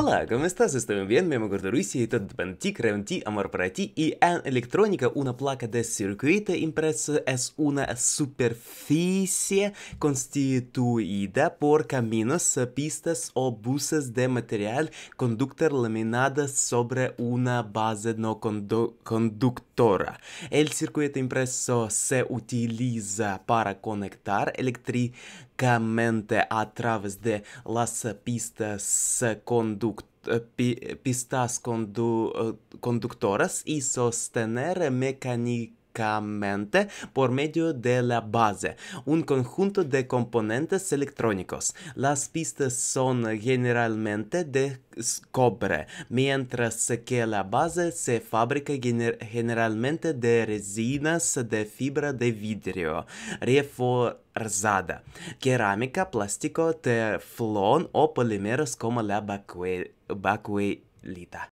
Hola, ¿cómo estás? Estoy bien, me llamo Ruiz y esto Amor para ti y en electrónica una placa de circuito impreso es una superficie constituida por caminos, pistas o buses de material conductor laminada sobre una base no conductora. El circuito impreso se utiliza para conectar eléctricamente a través de las pistas eh, conductoras Eh, eh, pistas eh, conductoras iso stenere mecanic por medio de la base, un conjunto de componentes electrónicos. Las pistas son generalmente de cobre, mientras que la base se fabrica generalmente de resinas de fibra de vidrio reforzada, cerámica, plástico, teflón o polímeros como la bacuelita.